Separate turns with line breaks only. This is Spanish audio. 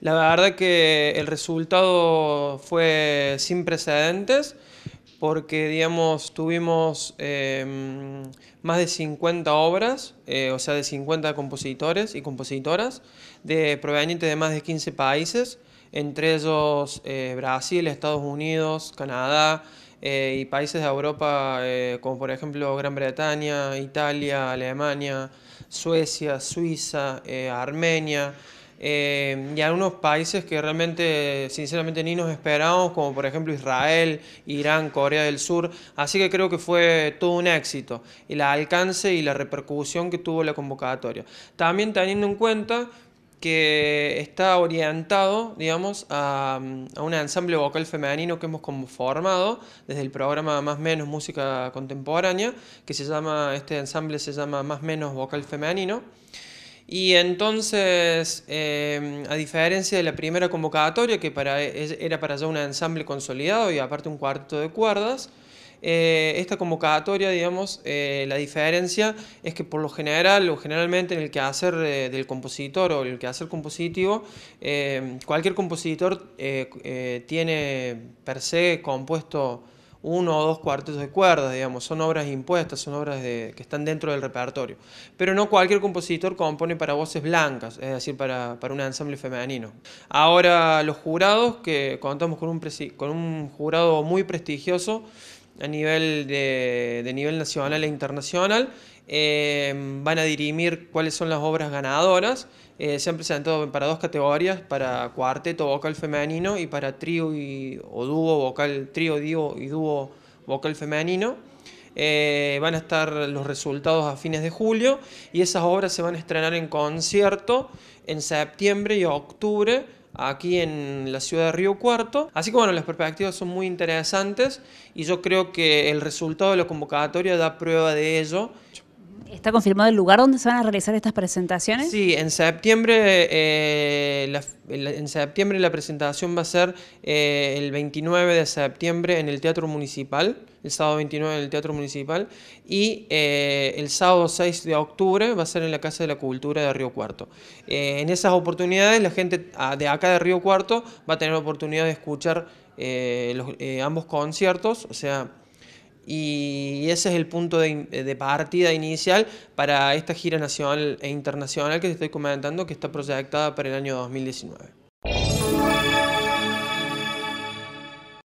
La verdad que el resultado fue sin precedentes porque, digamos, tuvimos em, más de 50 obras, eh, o sea, de 50 compositores y compositoras, de, provenientes de más de 15 países, entre ellos eh, Brasil, Estados Unidos, Canadá eh, y países de Europa, como por ejemplo Gran Bretaña, Italia, Alemania, Suecia, Suiza, Armenia, eh, y algunos países que realmente, sinceramente, ni nos esperábamos, como por ejemplo Israel, Irán, Corea del Sur. Así que creo que fue todo un éxito, el alcance y la repercusión que tuvo la convocatoria. También teniendo en cuenta que está orientado, digamos, a, un ensamble vocal femenino que hemos conformado desde el programa Más Menos Música Contemporánea, que se llama, este ensamble se llama Más Menos Vocal Femenino. Y entonces, em, a diferencia de la primera convocatoria, que para, e, era para ya un ensamble consolidado y aparte un cuarto de cuerdas, eh, esta convocatoria, digamos, eh, la diferencia es que por lo general o generalmente en el quehacer del compositor o el quehacer compositivo, eh, cualquier compositor tiene per se compuesto uno o dos cuartos de cuerdas, digamos, son obras impuestas, son obras que están dentro del repertorio. Pero no cualquier compositor compone para voces blancas, es decir, para, para un ensamble femenino. Ahora los jurados, que contamos con un, con un jurado muy prestigioso, a nivel de, nivel nacional e internacional. Eh, van a dirimir cuáles son las obras ganadoras. Eh, se han presentado para dos categorías, para cuarteto vocal femenino y para trío y, o dúo vocal, trío y dúo vocal femenino. Eh, van a estar los resultados a fines de julio y esas obras se van a estrenar en concierto en septiembre y octubre aquí en la ciudad de Río Cuarto. Así que bueno, las perspectivas son muy interesantes y yo creo que el resultado de la convocatoria da prueba de ello. ¿Está confirmado el lugar donde se van a realizar estas presentaciones? Sí, en septiembre, eh, la, en septiembre la presentación va a ser eh, el 29 de septiembre en el Teatro Municipal, el sábado 29 en el Teatro Municipal, y eh, el sábado 6 de octubre va a ser en la Casa de la Cultura de Río Cuarto. en esas oportunidades la gente ah, de acá de Río Cuarto va a tener la oportunidad de escuchar los, ambos conciertos, o sea y ese es el punto eh, de, partida inicial para esta gira nacional e internacional que te estoy comentando que está proyectada para el año 2019.